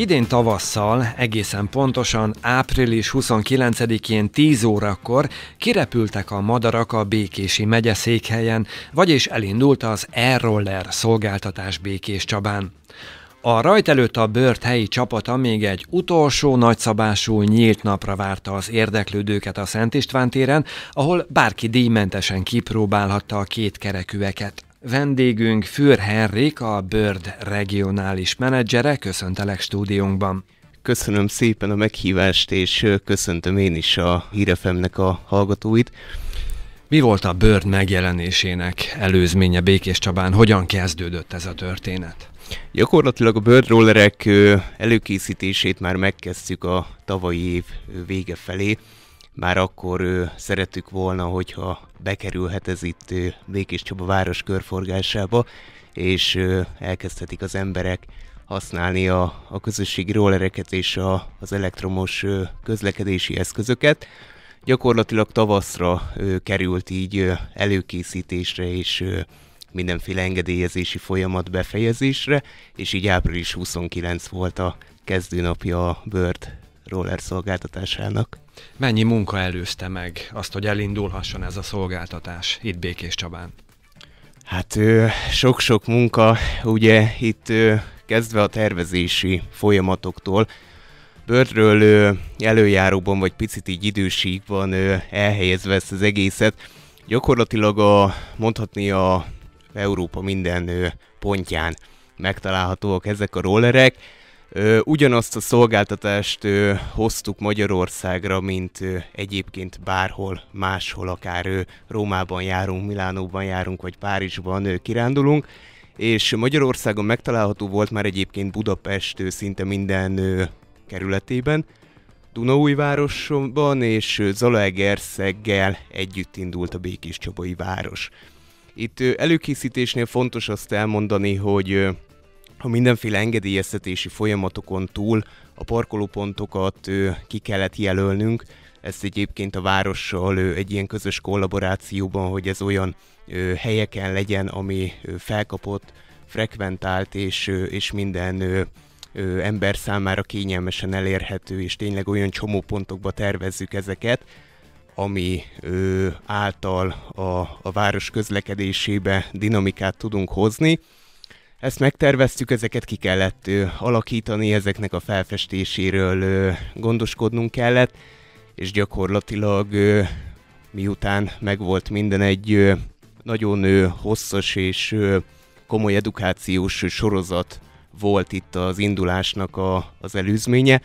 Idén tavasszal, egészen pontosan április 29-én 10 órakor kirepültek a madarak a Békési megyeszékhelyen, vagyis elindult az Air-Roller szolgáltatás Békés Csabán. A rajt előtt a bört helyi csapata még egy utolsó nagyszabású nyílt napra várta az érdeklődőket a Szent István téren, ahol bárki díjmentesen kipróbálhatta a két kerekűeket. Vendégünk Fűr Henrik, a Bird regionális menedzsere. Köszöntelek stúdiónkban. Köszönöm szépen a meghívást, és köszöntöm én is a hírefemnek a hallgatóit. Mi volt a Bird megjelenésének előzménye Békés Csabán? Hogyan kezdődött ez a történet? Gyakorlatilag a Bird Rollerek előkészítését már megkezdtük a tavalyi év vége felé már akkor ő, szerettük volna, hogyha bekerülhet ez itt Békés Csaba város körforgásába, és ő, elkezdhetik az emberek használni a, a közösségi rollereket és a, az elektromos közlekedési eszközöket. Gyakorlatilag tavaszra ő, került így ő, előkészítésre és ő, mindenféle engedélyezési folyamat befejezésre, és így április 29 volt a kezdőnapja a Bird roller szolgáltatásának. Mennyi munka előzte meg azt, hogy elindulhasson ez a szolgáltatás itt Békés Csabán? Hát sok-sok munka, ugye itt kezdve a tervezési folyamatoktól, bőrről előjáróban vagy picit így időségben elhelyezve ezt az egészet. Gyakorlatilag a, mondhatni a Európa minden pontján megtalálhatóak ezek a rollerek ugyanazt a szolgáltatást hoztuk Magyarországra, mint egyébként bárhol máshol, akár Rómában járunk, Milánóban járunk, vagy Párizsban kirándulunk, és Magyarországon megtalálható volt már egyébként Budapest szinte minden kerületében, Dunaújvárosban és Zalaegerszeggel együtt indult a Békés Csabai város. Itt előkészítésnél fontos azt elmondani, hogy a mindenféle engedélyeztetési folyamatokon túl a parkolópontokat ki kellett jelölnünk. Ezt egyébként a várossal egy ilyen közös kollaborációban, hogy ez olyan helyeken legyen, ami felkapott, frekventált és, és minden ember számára kényelmesen elérhető, és tényleg olyan csomópontokba tervezzük ezeket, ami által a, a város közlekedésébe dinamikát tudunk hozni. Ezt megterveztük, ezeket ki kellett ö, alakítani, ezeknek a felfestéséről ö, gondoskodnunk kellett, és gyakorlatilag ö, miután megvolt minden egy ö, nagyon ö, hosszas és ö, komoly edukációs sorozat volt itt az indulásnak a, az előzménye.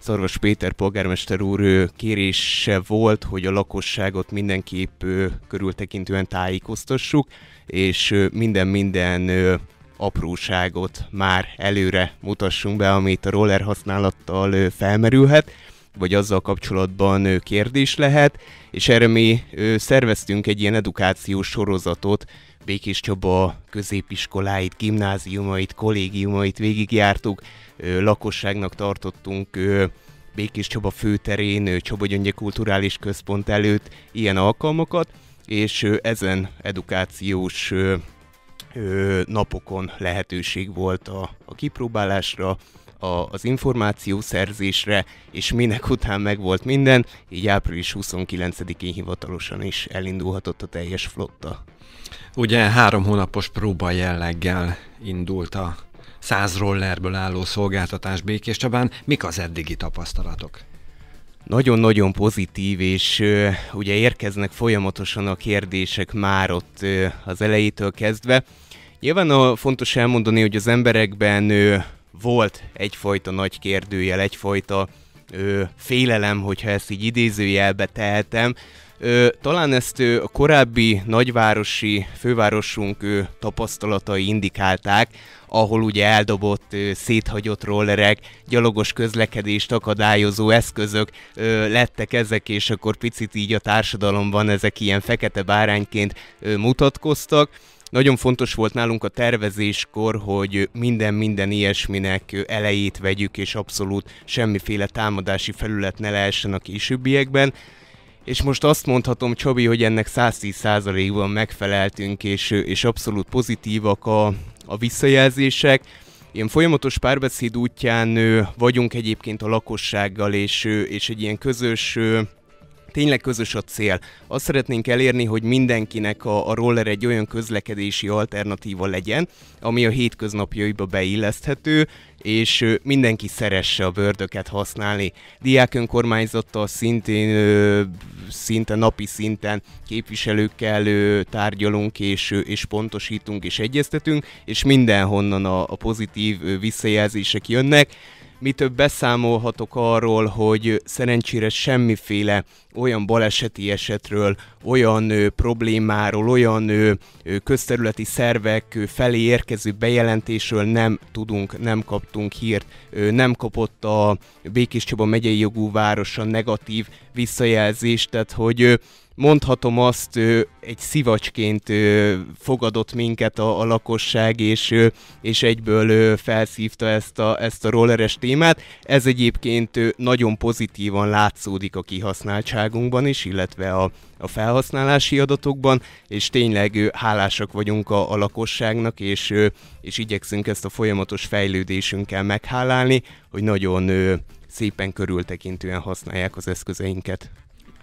Szarvas Péter polgármester úr kérése volt, hogy a lakosságot mindenképp körültekintően tájékoztassuk, és minden-minden apróságot már előre mutassunk be, amit a roller használattal felmerülhet, vagy azzal kapcsolatban kérdés lehet, és erre mi szerveztünk egy ilyen edukációs sorozatot, Békés Csaba középiskoláit, gimnáziumait, kollégiumait végigjártuk, lakosságnak tartottunk Békés Csaba főterén, Csaba Gyöngye Kulturális Központ előtt ilyen alkalmakat, és ezen edukációs napokon lehetőség volt a, a kipróbálásra, a, az információ szerzésre és minek után megvolt minden, így április 29-én hivatalosan is elindulhatott a teljes flotta. Ugye három hónapos próba jelleggel indult a 100 rollerből álló szolgáltatás Békés Csabán. Mik az eddigi tapasztalatok? nagyon-nagyon pozitív, és ö, ugye érkeznek folyamatosan a kérdések már ott ö, az elejétől kezdve. Nyilván a, fontos elmondani, hogy az emberekben ö, volt egyfajta nagy kérdőjel, egyfajta ö, félelem, hogyha ezt így idézőjelbe tehetem, talán ezt a korábbi nagyvárosi fővárosunk tapasztalatai indikálták, ahol ugye eldobott, széthagyott rollerek, gyalogos közlekedést akadályozó eszközök lettek ezek, és akkor picit így a társadalomban ezek ilyen fekete bárányként mutatkoztak. Nagyon fontos volt nálunk a tervezéskor, hogy minden minden ilyesminek elejét vegyük, és abszolút semmiféle támadási felület ne lehessen a későbbiekben és most azt mondhatom, Csabi, hogy ennek 110%-ban megfeleltünk, és, és abszolút pozitívak a, a visszajelzések. Ilyen folyamatos párbeszéd útján vagyunk egyébként a lakossággal, és, és egy ilyen közös tényleg közös a cél. Azt szeretnénk elérni, hogy mindenkinek a, a roller egy olyan közlekedési alternatíva legyen, ami a hétköznapjaiba beilleszthető, és mindenki szeresse a bőrdöket használni. Diák önkormányzattal szintén, szinte napi szinten képviselőkkel tárgyalunk, és, és pontosítunk, és egyeztetünk, és mindenhonnan a, a pozitív visszajelzések jönnek. Mi több beszámolhatok arról, hogy szerencsére semmiféle olyan baleseti esetről, olyan ö, problémáról, olyan ö, közterületi szervek ö, felé érkező bejelentésről nem tudunk, nem kaptunk hírt. Ö, nem kapott a Békés Csaba megyei jogú városa negatív visszajelzést, tehát hogy ö, mondhatom azt, egy szivacsként fogadott minket a, a lakosság, és, és egyből felszívta ezt a, ezt a rolleres témát. Ez egyébként nagyon pozitívan látszódik a kihasználtságunkban is, illetve a, a felhasználási adatokban, és tényleg hálásak vagyunk a, a lakosságnak, és, és igyekszünk ezt a folyamatos fejlődésünkkel meghálálni, hogy nagyon szépen körültekintően használják az eszközeinket.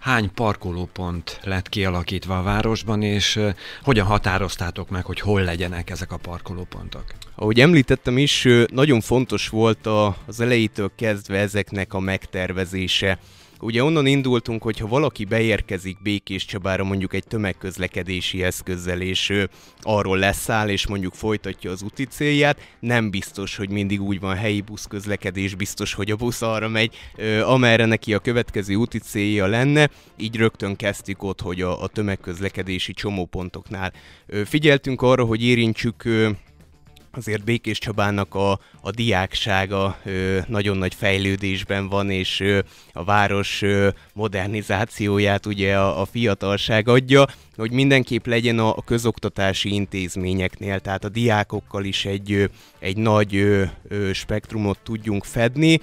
Hány parkolópont lett kialakítva a városban, és hogyan határoztátok meg, hogy hol legyenek ezek a parkolópontok? Ahogy említettem is, nagyon fontos volt az elejétől kezdve ezeknek a megtervezése. Ugye onnan indultunk, hogyha valaki beérkezik Békés Csabára mondjuk egy tömegközlekedési eszközzel, és ő arról leszáll, és mondjuk folytatja az úti célját, nem biztos, hogy mindig úgy van helyi buszközlekedés, biztos, hogy a busz arra megy, amerre neki a következő úti célja lenne, így rögtön kezdtük ott, hogy a, a tömegközlekedési csomópontoknál. Figyeltünk arra, hogy érintsük azért Békés Csabának a, a diáksága ö, nagyon nagy fejlődésben van, és ö, a város ö, modernizációját ugye a, a fiatalság adja, hogy mindenképp legyen a, a közoktatási intézményeknél, tehát a diákokkal is egy, ö, egy nagy ö, ö, spektrumot tudjunk fedni.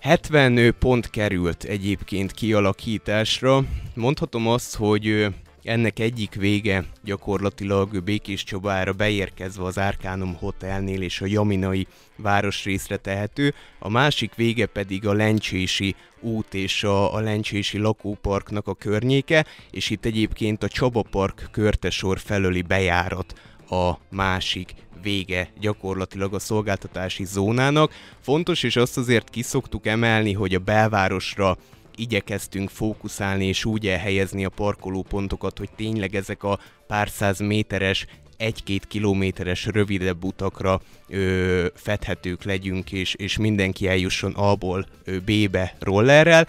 70 pont került egyébként kialakításra. Mondhatom azt, hogy ennek egyik vége gyakorlatilag Békés csobára beérkezve az Árkánum Hotelnél és a Jaminai városrészre tehető, a másik vége pedig a Lencsési út és a, a Lencsési lakóparknak a környéke, és itt egyébként a Csaba Park körtesor felőli bejárat a másik vége gyakorlatilag a szolgáltatási zónának. Fontos, és azt azért kiszoktuk emelni, hogy a belvárosra igyekeztünk fókuszálni és úgy elhelyezni a parkolópontokat, hogy tényleg ezek a pár száz méteres egy-két kilométeres rövidebb utakra ö, fedhetők legyünk, és, és mindenki eljusson A-ból ö, B-be rollerrel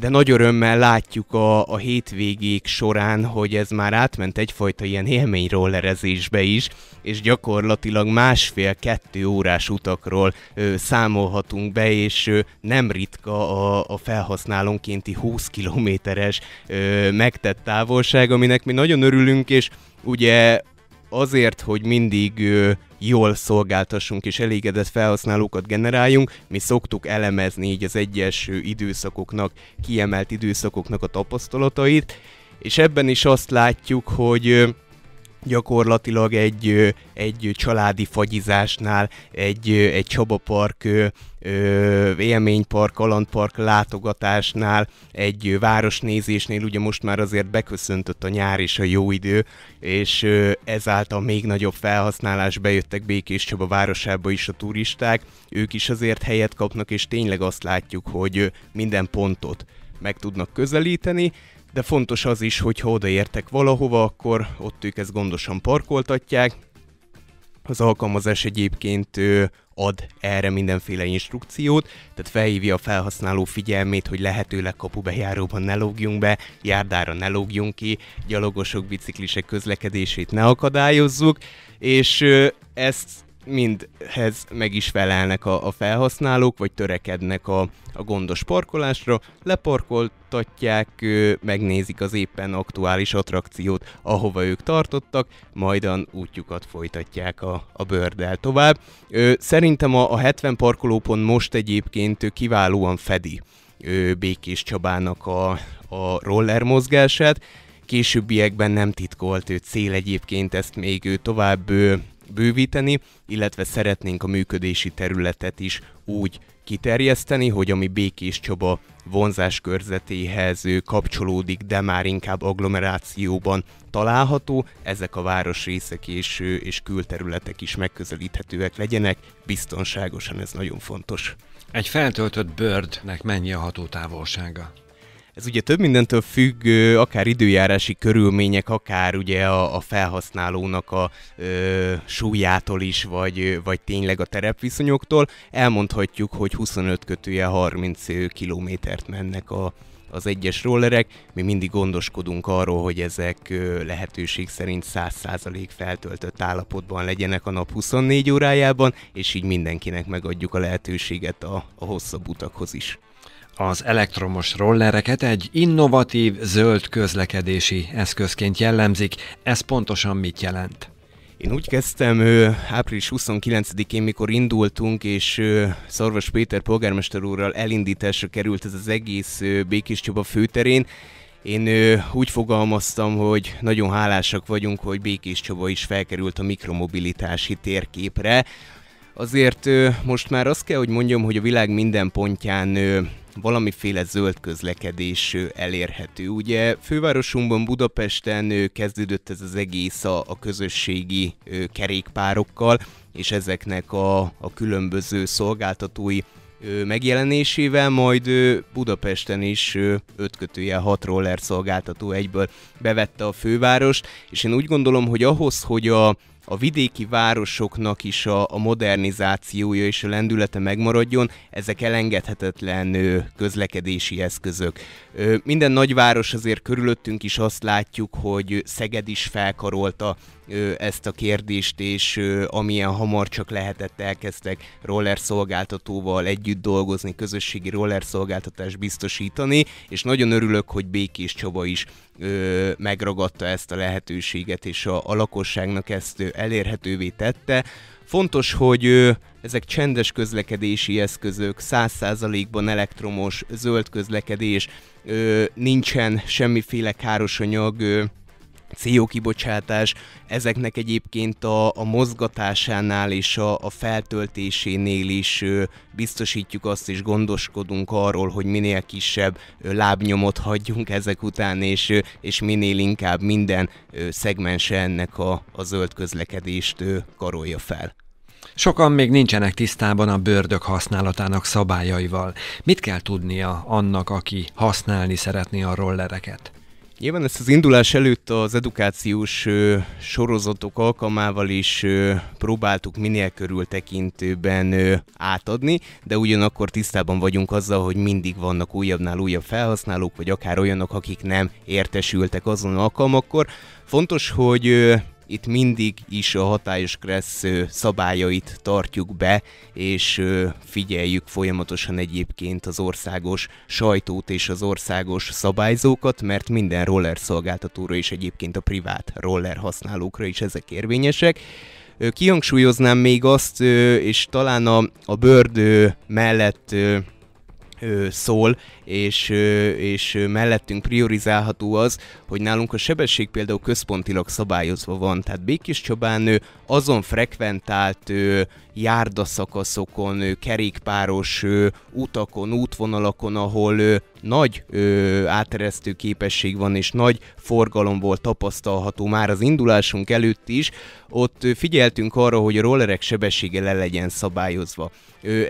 de nagy örömmel látjuk a, a hétvégék során, hogy ez már átment egyfajta ilyen élményrollerezésbe is, és gyakorlatilag másfél-kettő órás utakról ö, számolhatunk be, és ö, nem ritka a, a felhasználónkénti 20 kilométeres megtett távolság, aminek mi nagyon örülünk, és ugye azért, hogy mindig ö, jól szolgáltassunk és elégedett felhasználókat generáljunk. Mi szoktuk elemezni így az egyes időszakoknak, kiemelt időszakoknak a tapasztalatait, és ebben is azt látjuk, hogy gyakorlatilag egy, egy családi fagyizásnál, egy, egy Csaba Park, élménypark, alandpark látogatásnál, egy városnézésnél, ugye most már azért beköszöntött a nyár és a jó idő, és ezáltal még nagyobb felhasználás bejöttek Békés Csaba városába is a turisták, ők is azért helyet kapnak, és tényleg azt látjuk, hogy minden pontot meg tudnak közelíteni, de fontos az is, hogy ha odaértek valahova, akkor ott ők ezt gondosan parkoltatják. Az alkalmazás egyébként ad erre mindenféle instrukciót, tehát felhívja a felhasználó figyelmét, hogy lehetőleg kapubejáróban ne lógjunk be, járdára ne lógjunk ki, gyalogosok, biciklisek közlekedését ne akadályozzuk, és ezt mindhez meg is felelnek a, a felhasználók, vagy törekednek a, a gondos parkolásra, leparkoltatják, megnézik az éppen aktuális attrakciót, ahova ők tartottak, majdan útjukat folytatják a, a bőrdel tovább. Szerintem a, a 70 parkolópont most egyébként kiválóan fedi Békés Csabának a, a roller mozgását, későbbiekben nem titkolt ő cél egyébként ezt még ő tovább ő bővíteni, illetve szeretnénk a működési területet is úgy kiterjeszteni, hogy ami Békés Csaba vonzás körzetéhez kapcsolódik, de már inkább agglomerációban található, ezek a városrészek és, és külterületek is megközelíthetőek legyenek, biztonságosan ez nagyon fontos. Egy feltöltött bőrdnek mennyi a hatótávolsága? Ez ugye több mindentől függ, akár időjárási körülmények, akár ugye a, a felhasználónak a ö, súlyától is, vagy, vagy tényleg a terepviszonyoktól. Elmondhatjuk, hogy 25 kötője 30 kilométert mennek a, az egyes rollerek, mi mindig gondoskodunk arról, hogy ezek lehetőség szerint 100% feltöltött állapotban legyenek a nap 24 órájában, és így mindenkinek megadjuk a lehetőséget a, a hosszabb utakhoz is. Az elektromos rollereket egy innovatív zöld közlekedési eszközként jellemzik. Ez pontosan mit jelent? Én úgy kezdtem április 29-én, mikor indultunk, és Szarvas Péter polgármester úrral elindításra került ez az egész Békés Csaba főterén. Én úgy fogalmaztam, hogy nagyon hálásak vagyunk, hogy Békés Csaba is felkerült a mikromobilitási térképre. Azért most már azt kell, hogy mondjam, hogy a világ minden pontján valamiféle zöld közlekedés elérhető. Ugye fővárosunkban Budapesten kezdődött ez az egész a, a közösségi kerékpárokkal, és ezeknek a, a különböző szolgáltatói megjelenésével, majd Budapesten is ötkötője kötője hat roller szolgáltató egyből bevette a fővárost, és én úgy gondolom, hogy ahhoz, hogy a a vidéki városoknak is a, a modernizációja és a lendülete megmaradjon, ezek elengedhetetlen közlekedési eszközök. Minden nagyváros azért körülöttünk is azt látjuk, hogy Szeged is felkarolta ezt a kérdést, és amilyen hamar csak lehetett elkezdtek roller szolgáltatóval együtt dolgozni, közösségi roller szolgáltatást biztosítani, és nagyon örülök, hogy Békés Csaba is megragadta ezt a lehetőséget, és a, a lakosságnak ezt elérhetővé tette. Fontos, hogy ezek csendes közlekedési eszközök, 100%-ban elektromos, zöld közlekedés, nincsen semmiféle károsanyag, ö, CO kibocsátás, ezeknek egyébként a, a mozgatásánál és a, a feltöltésénél is ö, biztosítjuk azt és gondoskodunk arról, hogy minél kisebb ö, lábnyomot hagyjunk ezek után, és, ö, és minél inkább minden ö, szegmense ennek a, a zöld közlekedést ö, karolja fel. Sokan még nincsenek tisztában a bőrdök használatának szabályaival. Mit kell tudnia annak, aki használni szeretné a rollereket? Nyilván ezt az indulás előtt az edukációs ö, sorozatok alkalmával is ö, próbáltuk minél körültekintőben ö, átadni, de ugyanakkor tisztában vagyunk azzal, hogy mindig vannak újabbnál újabb felhasználók, vagy akár olyanok, akik nem értesültek azon alkalmakkor. Fontos, hogy itt mindig is a hatályos Kressz szabályait tartjuk be, és figyeljük folyamatosan egyébként az országos sajtót és az országos szabályzókat, mert minden roller szolgáltatóra és egyébként a privát roller használókra is ezek érvényesek. Kihangsúlyoznám még azt, és talán a, a bőrdő mellett ö, szól, és, ö, és mellettünk priorizálható az, hogy nálunk a sebesség például központilag szabályozva van, tehát Békés Csabán azon frekventált ö, járdaszakaszokon, kerékpáros utakon, útvonalakon, ahol nagy áteresztő képesség van, és nagy forgalom volt tapasztalható már az indulásunk előtt is, ott figyeltünk arra, hogy a rollerek sebessége le legyen szabályozva.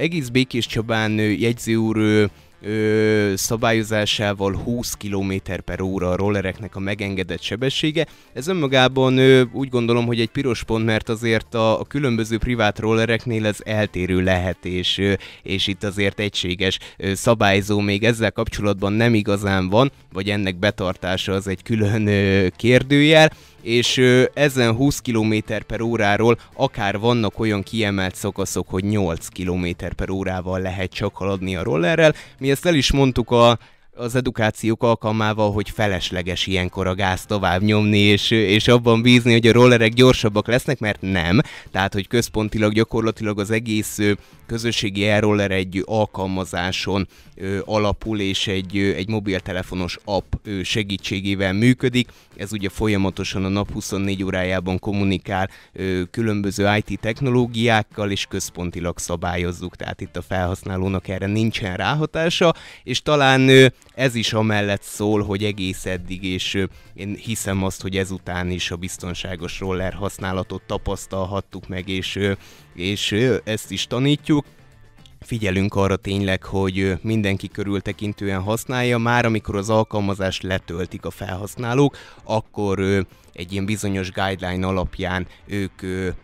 egész Békés Csabán jegyző úr ö, szabályozásával 20 km per óra a rollereknek a megengedett sebessége. Ez önmagában ö, úgy gondolom, hogy egy piros pont, mert azért a, a különböző privát rollereknél ez eltérő lehet, és, ö, és itt azért egységes ö, szabályzó még ezzel kapcsolatban nem igazán van, vagy ennek betartása az egy külön ö, kérdőjel és ezen 20 km per óráról akár vannak olyan kiemelt szakaszok, hogy 8 km per órával lehet csak haladni a rollerrel. Mi ezt el is mondtuk a az edukációk alkalmával, hogy felesleges ilyenkor a gáz tovább nyomni, és, és abban bízni, hogy a rollerek gyorsabbak lesznek, mert nem. Tehát, hogy központilag gyakorlatilag az egész közösségi e-roller egy alkalmazáson ö, alapul, és egy, ö, egy mobiltelefonos app ö, segítségével működik, ez ugye folyamatosan a nap 24 órájában kommunikál ö, különböző IT technológiákkal, és központilag szabályozzuk, tehát itt a felhasználónak erre nincsen ráhatása, és talán ö, ez is amellett szól, hogy egész eddig, és ö, én hiszem azt, hogy ezután is a biztonságos roller használatot tapasztalhattuk meg, és, ö, és ö, ezt is tanítjuk, figyelünk arra tényleg, hogy mindenki körültekintően használja, már amikor az alkalmazást letöltik a felhasználók, akkor egy ilyen bizonyos guideline alapján ők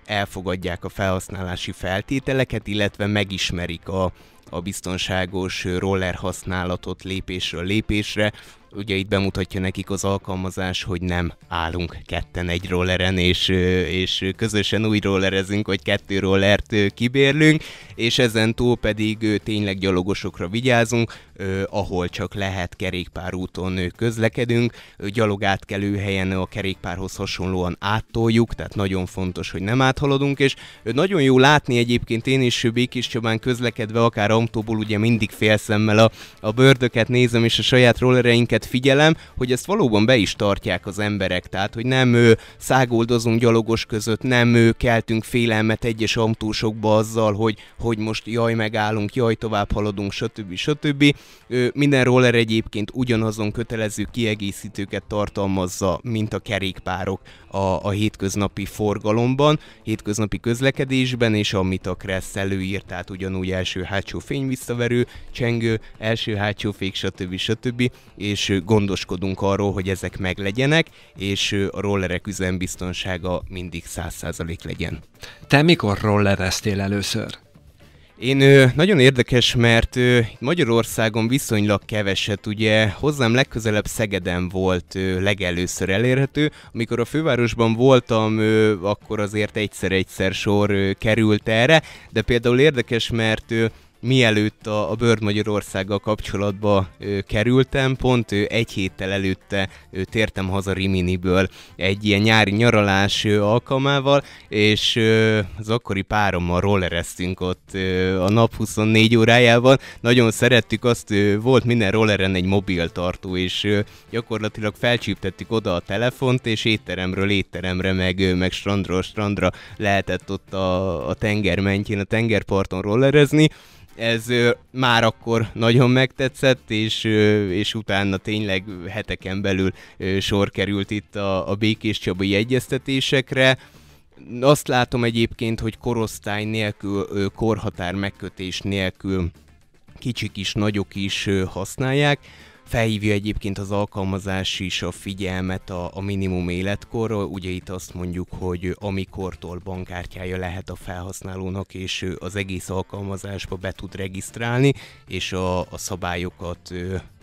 elfogadják a felhasználási feltételeket, illetve megismerik a, a biztonságos roller használatot lépésről lépésre. Ugye itt bemutatja nekik az alkalmazás, hogy nem állunk ketten egy rolleren, és, és közösen új rollerezünk, vagy kettő rollert kibérlünk, és ezen túl pedig ö, tényleg gyalogosokra vigyázunk, ö, ahol csak lehet kerékpárúton ö, közlekedünk, ö, átkelő helyen a kerékpárhoz hasonlóan áttoljuk, tehát nagyon fontos, hogy nem áthaladunk, és ö, nagyon jó látni egyébként én is Békés Csabán közlekedve, akár autóból ugye mindig félszemmel a, a bőrdöket nézem, és a saját rollereinket figyelem, hogy ezt valóban be is tartják az emberek, tehát hogy nem ö, szágoldozunk gyalogos között, nem ö, keltünk félelmet egyes autósokba azzal, hogy, hogy hogy most jaj, megállunk, jaj, tovább haladunk, stb. stb. Minden roller egyébként ugyanazon kötelező kiegészítőket tartalmazza, mint a kerékpárok a, a hétköznapi forgalomban, hétköznapi közlekedésben, és amit a Kressz előír, tehát ugyanúgy első-hátsó fény visszaverő, csengő, első-hátsó fék, stb. stb. és gondoskodunk arról, hogy ezek meglegyenek, és a rollerek üzembiztonsága mindig 100% legyen. Te mikor rollereztél először? Én nagyon érdekes, mert Magyarországon viszonylag keveset, ugye hozzám legközelebb Szegeden volt legelőször elérhető. Amikor a fővárosban voltam, akkor azért egyszer-egyszer sor került erre, de például érdekes, mert mielőtt a, a Bird Magyarországgal kapcsolatba ö, kerültem, pont ö, egy héttel előtte ö, tértem haza Riminiből egy ilyen nyári nyaralás ö, alkalmával, és ö, az akkori párommal rollereztünk ott ö, a nap 24 órájában. Nagyon szerettük azt, ö, volt minden rolleren egy mobiltartó, és ö, gyakorlatilag felcsíptettük oda a telefont, és étteremről étteremre, meg, ö, meg strandról strandra lehetett ott a, a tenger mentjén, a tengerparton rollerezni, ez már akkor nagyon megtetszett, és, és utána tényleg heteken belül sor került itt a, a Békés Csabai egyeztetésekre. Azt látom egyébként, hogy korosztály nélkül, korhatár megkötés nélkül kicsik is, nagyok is használják. Felhívja egyébként az alkalmazás is a figyelmet a, a minimum életkorról, ugye itt azt mondjuk, hogy amikortól bankkártyája lehet a felhasználónak, és az egész alkalmazásba be tud regisztrálni, és a, a szabályokat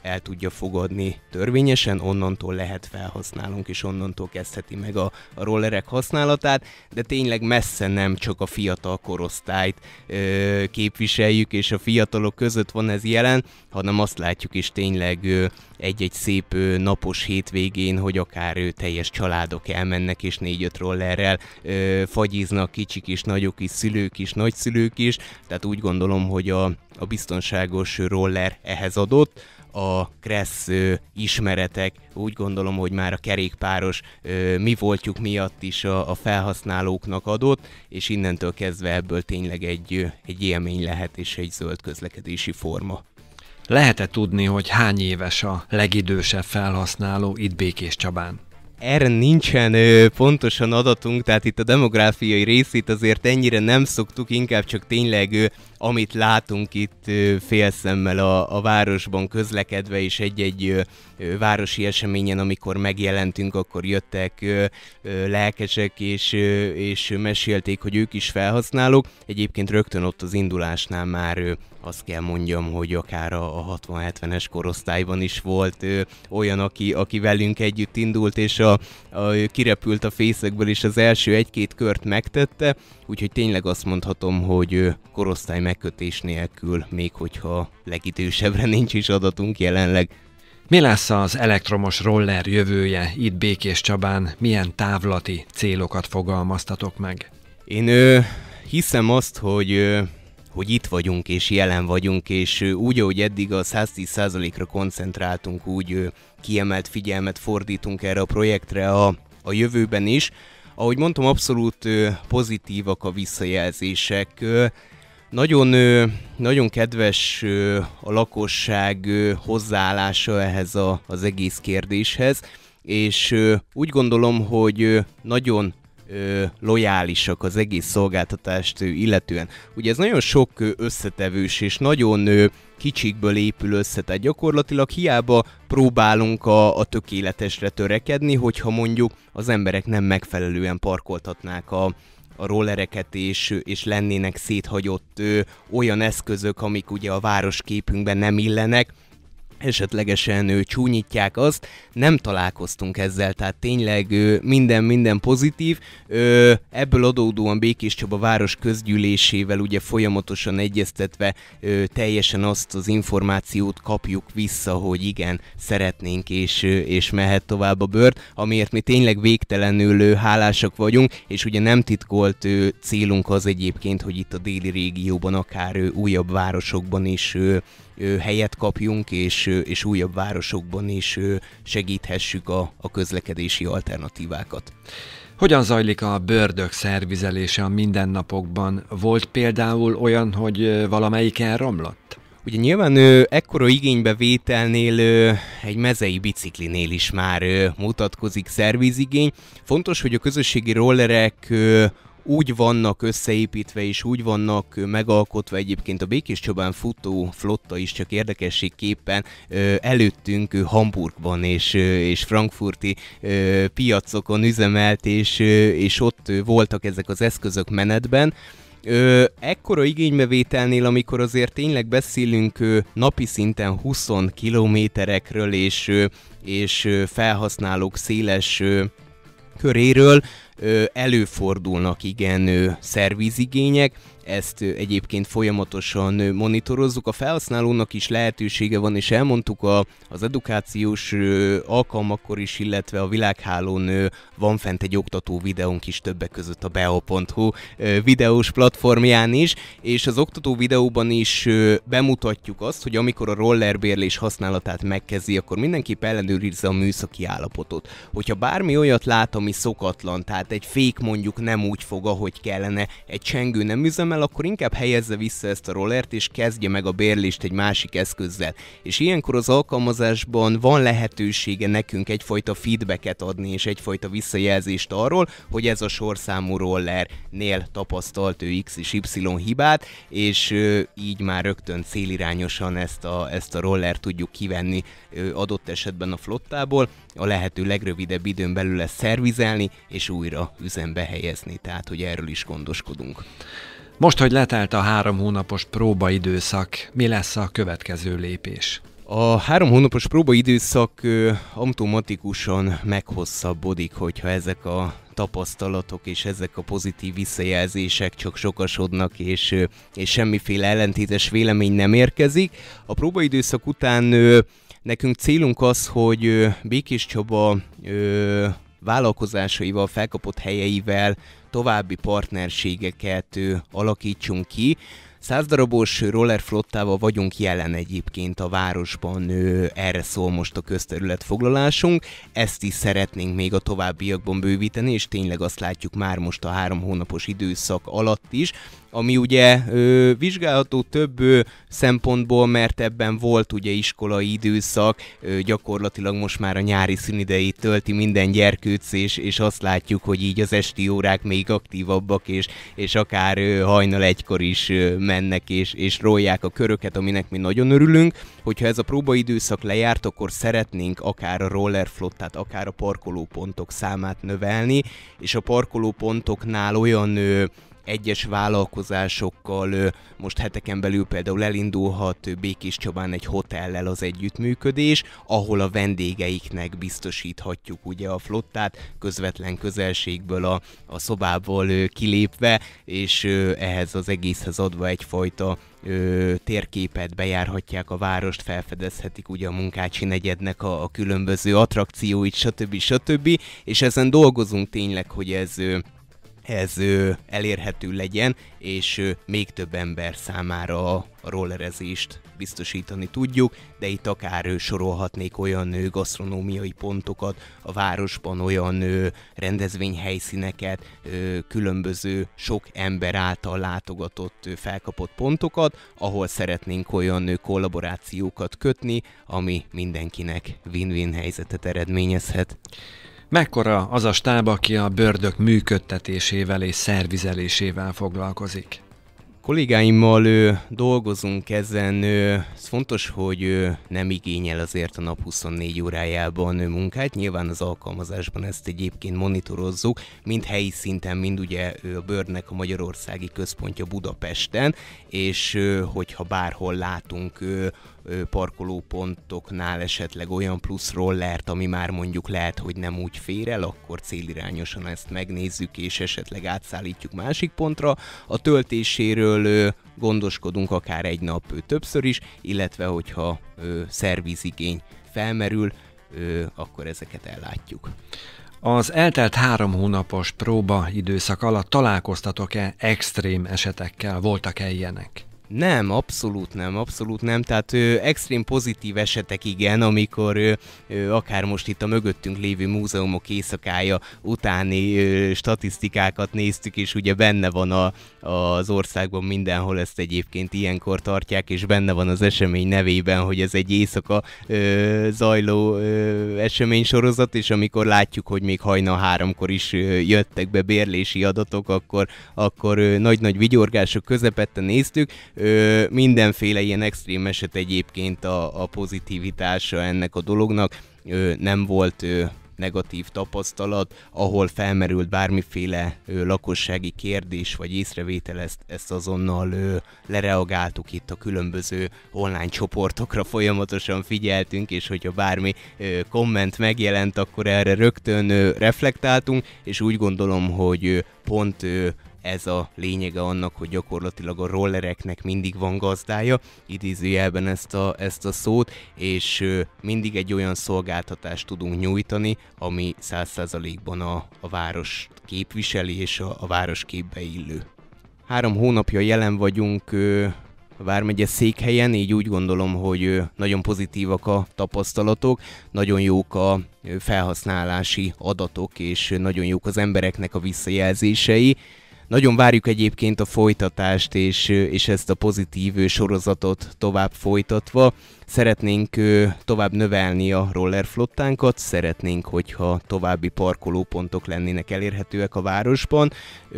el tudja fogadni törvényesen, onnantól lehet felhasználunk, és onnantól kezdheti meg a, a rollerek használatát, de tényleg messze nem csak a fiatal korosztályt ö, képviseljük, és a fiatalok között van ez jelen, hanem azt látjuk is tényleg ö, egy-egy szép ö, napos hétvégén, hogy akár ö, teljes családok elmennek, és négy-öt rollerrel ö, fagyiznak, kicsik is, nagyok is, szülők is, nagyszülők is, tehát úgy gondolom, hogy a a biztonságos roller ehhez adott, a Kressz ismeretek, úgy gondolom, hogy már a kerékpáros mi voltjuk miatt is a, a felhasználóknak adott, és innentől kezdve ebből tényleg egy, egy élmény lehet, és egy zöld közlekedési forma. Lehet-e tudni, hogy hány éves a legidősebb felhasználó itt Békés Csabán? erre nincsen ö, pontosan adatunk, tehát itt a demográfiai részét azért ennyire nem szoktuk, inkább csak tényleg ö, amit látunk itt ö, félszemmel a, a városban közlekedve, és egy-egy ö, városi eseményen, amikor megjelentünk, akkor jöttek ö, ö, lelkesek, és, ö, és mesélték, hogy ők is felhasználók. Egyébként rögtön ott az indulásnál már ö, azt kell mondjam, hogy akár a, 60-70-es korosztályban is volt ö, olyan, aki, aki velünk együtt indult, és a, a kirepült a fészekből, és az első egy-két kört megtette, úgyhogy tényleg azt mondhatom, hogy ö, korosztály megkötés nélkül, még hogyha legidősebbre nincs is adatunk jelenleg, mi lesz az elektromos roller jövője itt Békés Csabán? Milyen távlati célokat fogalmaztatok meg? Én ö, hiszem azt, hogy ö, hogy itt vagyunk és jelen vagyunk, és úgy, ahogy eddig a 110%-ra koncentráltunk, úgy kiemelt figyelmet fordítunk erre a projektre a, a jövőben is. Ahogy mondtam, abszolút pozitívak a visszajelzések. Nagyon, nagyon kedves a lakosság hozzáállása ehhez a, az egész kérdéshez, és úgy gondolom, hogy nagyon ö, lojálisak az egész szolgáltatást illetően. Ugye ez nagyon sok összetevős és nagyon ö, kicsikből épül össze, tehát gyakorlatilag hiába próbálunk a, a tökéletesre törekedni, hogyha mondjuk az emberek nem megfelelően parkoltatnák a, a rollereket, és, és lennének széthagyott ö, olyan eszközök, amik ugye a városképünkben nem illenek, esetlegesen ő csúnyítják azt, nem találkoztunk ezzel, tehát tényleg ő, minden, minden pozitív. Ö, ebből adódóan Békés Csaba város közgyűlésével ugye folyamatosan egyeztetve ö, teljesen azt az információt kapjuk vissza, hogy igen, szeretnénk és, és mehet tovább a bört, amiért mi tényleg végtelenül ö, hálásak vagyunk, és ugye nem titkolt ö, célunk az egyébként, hogy itt a déli régióban, akár ö, újabb városokban is ö, helyet kapjunk, és, és újabb városokban is segíthessük a, a közlekedési alternatívákat. Hogyan zajlik a bőrdög szervizelése a mindennapokban? Volt például olyan, hogy valamelyik elromlott? Ugye nyilván ö, ekkora igénybevételnél ő, egy mezei biciklinél is már ö, mutatkozik szervizigény. Fontos, hogy a közösségi rollerek ö, úgy vannak összeépítve és úgy vannak megalkotva egyébként a Békés Csabán futó flotta is, csak érdekességképpen előttünk Hamburgban és, és frankfurti piacokon üzemelt, és, és ott voltak ezek az eszközök menetben. Ö, ekkora igénybevételnél, amikor azért tényleg beszélünk ö, napi szinten 20 kilométerekről és, ö, és felhasználók széles ö, köréről, előfordulnak igen szervizigények, ezt egyébként folyamatosan monitorozzuk. A felhasználónak is lehetősége van, és elmondtuk a, az edukációs alkalmakkor is, illetve a világhálón van fent egy oktató videónk is többek között a beo.hu videós platformján is, és az oktató videóban is bemutatjuk azt, hogy amikor a rollerbérlés használatát megkezdi, akkor mindenképp ellenőrizze a műszaki állapotot. Hogyha bármi olyat lát, ami szokatlan, tehát tehát egy fék mondjuk nem úgy fog, ahogy kellene, egy csengő nem üzemel, akkor inkább helyezze vissza ezt a rollert, és kezdje meg a bérlést egy másik eszközzel. És ilyenkor az alkalmazásban van lehetősége nekünk egyfajta feedbacket adni, és egyfajta visszajelzést arról, hogy ez a sorszámú rollernél tapasztalt ő X és Y hibát, és ö, így már rögtön célirányosan ezt a, ezt a rollert tudjuk kivenni ö, adott esetben a flottából, a lehető legrövidebb időn belül ezt szervizelni, és újra újra üzembe helyezni, tehát hogy erről is gondoskodunk. Most, hogy letelt a három hónapos próbaidőszak, mi lesz a következő lépés? A három hónapos próbaidőszak automatikusan meghosszabbodik, hogyha ezek a tapasztalatok és ezek a pozitív visszajelzések csak sokasodnak, és, és semmiféle ellentétes vélemény nem érkezik. A próbaidőszak után nekünk célunk az, hogy Békés Csaba vállalkozásaival, felkapott helyeivel további partnerségeket alakítsunk ki. darabos rollerflottával vagyunk jelen egyébként a városban, erre szól most a közterület foglalásunk. Ezt is szeretnénk még a továbbiakban bővíteni, és tényleg azt látjuk már most a három hónapos időszak alatt is, ami ugye ö, vizsgálható több ö, szempontból, mert ebben volt ugye iskolai időszak, ö, gyakorlatilag most már a nyári szünideit tölti minden gyerkőc, és, és azt látjuk, hogy így az esti órák még aktívabbak, és, és akár ö, hajnal egykor is ö, mennek, és, és rolják a köröket, aminek mi nagyon örülünk. Hogyha ez a próbaidőszak lejárt, akkor szeretnénk akár a rollerflottát, akár a parkolópontok számát növelni, és a parkolópontoknál olyan ö, egyes vállalkozásokkal most heteken belül például elindulhat Békés Csabán egy hotellel az együttműködés, ahol a vendégeiknek biztosíthatjuk ugye a flottát közvetlen közelségből a, a szobából kilépve, és ehhez az egészhez adva egyfajta térképet, bejárhatják a várost, felfedezhetik ugye a munkácsi negyednek a, a különböző attrakcióit, stb. stb. És ezen dolgozunk tényleg, hogy ez ez elérhető legyen, és még több ember számára a rollerezést biztosítani tudjuk, de itt akár sorolhatnék olyan gasztronómiai pontokat a városban, olyan rendezvényhelyszíneket, különböző sok ember által látogatott, felkapott pontokat, ahol szeretnénk olyan kollaborációkat kötni, ami mindenkinek win-win helyzetet eredményezhet. Mekkora az a stáb, aki a bőrdök működtetésével és szervizelésével foglalkozik? Kollégáimmal ő, dolgozunk ezen, ő, ez fontos, hogy ő, nem igényel azért a nap 24 órájában ő munkát, nyilván az alkalmazásban ezt egyébként monitorozzuk, mind helyi szinten, mind ugye ő, a bőrnek a magyarországi központja Budapesten, és ő, hogyha bárhol látunk ő, parkolópontoknál esetleg olyan plusz rollert, ami már mondjuk lehet, hogy nem úgy fér el, akkor célirányosan ezt megnézzük, és esetleg átszállítjuk másik pontra. A töltéséről gondoskodunk akár egy nap többször is, illetve hogyha szervizigény felmerül, akkor ezeket ellátjuk. Az eltelt három hónapos próba időszak alatt találkoztatok-e extrém esetekkel? Voltak-e ilyenek? Nem, abszolút nem, abszolút nem. Tehát ö, extrém pozitív esetek igen, amikor ö, ö, akár most itt a mögöttünk lévő múzeumok éjszakája utáni ö, statisztikákat néztük, és ugye benne van a, az országban mindenhol ezt egyébként ilyenkor tartják, és benne van az esemény nevében, hogy ez egy éjszaka ö, zajló ö, eseménysorozat, és amikor látjuk, hogy még hajna háromkor is ö, jöttek be bérlési adatok, akkor, akkor ö, nagy-nagy vigyorgások közepette néztük, ö, mindenféle ilyen extrém eset egyébként a, a pozitivitása ennek a dolognak ö, nem volt ö, negatív tapasztalat, ahol felmerült bármiféle ö, lakossági kérdés vagy észrevétel, ezt, ezt azonnal ö, lereagáltuk itt a különböző online csoportokra, folyamatosan figyeltünk, és hogyha bármi ö, komment megjelent, akkor erre rögtön ö, reflektáltunk, és úgy gondolom, hogy ö, pont ö, ez a lényege annak, hogy gyakorlatilag a rollereknek mindig van gazdája, idézőjelben ezt a, ezt a szót, és mindig egy olyan szolgáltatást tudunk nyújtani, ami száz százalékban a, a város képviseli és a, a város képbe illő. Három hónapja jelen vagyunk a Vármegye székhelyen, így úgy gondolom, hogy nagyon pozitívak a tapasztalatok, nagyon jók a felhasználási adatok, és nagyon jók az embereknek a visszajelzései. Nagyon várjuk egyébként a folytatást és, és ezt a pozitív sorozatot tovább folytatva. Szeretnénk tovább növelni a rollerflottánkat, szeretnénk, hogyha további parkolópontok lennének elérhetőek a városban.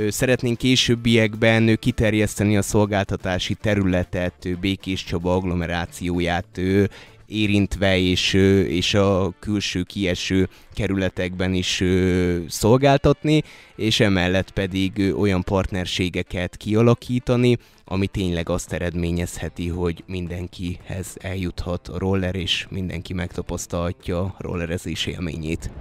Szeretnénk későbbiekben kiterjeszteni a szolgáltatási területet, Békés Csaba agglomerációját érintve és, és a külső kieső kerületekben is szolgáltatni, és emellett pedig olyan partnerségeket kialakítani, ami tényleg azt eredményezheti, hogy mindenkihez eljuthat a roller, és mindenki megtapasztalhatja a rollerezés élményét.